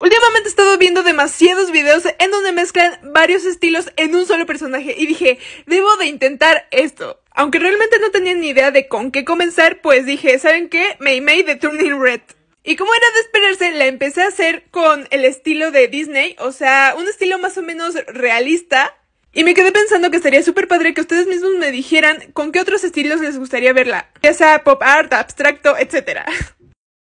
Últimamente he estado viendo demasiados videos en donde mezclan varios estilos en un solo personaje y dije, debo de intentar esto. Aunque realmente no tenía ni idea de con qué comenzar, pues dije, ¿saben qué? Mei Mei de Turning Red. Y como era de esperarse, la empecé a hacer con el estilo de Disney, o sea, un estilo más o menos realista. Y me quedé pensando que estaría súper padre que ustedes mismos me dijeran con qué otros estilos les gustaría verla, ya sea pop art, abstracto, etcétera.